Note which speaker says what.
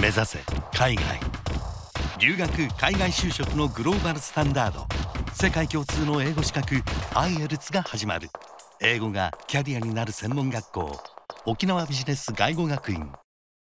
Speaker 1: 目指せ海外留学海外就職のグローバルスタンダード世界共通の英語資格 IELTS が始まる英語がキャリアになる専門学校沖縄ビジネス外語学院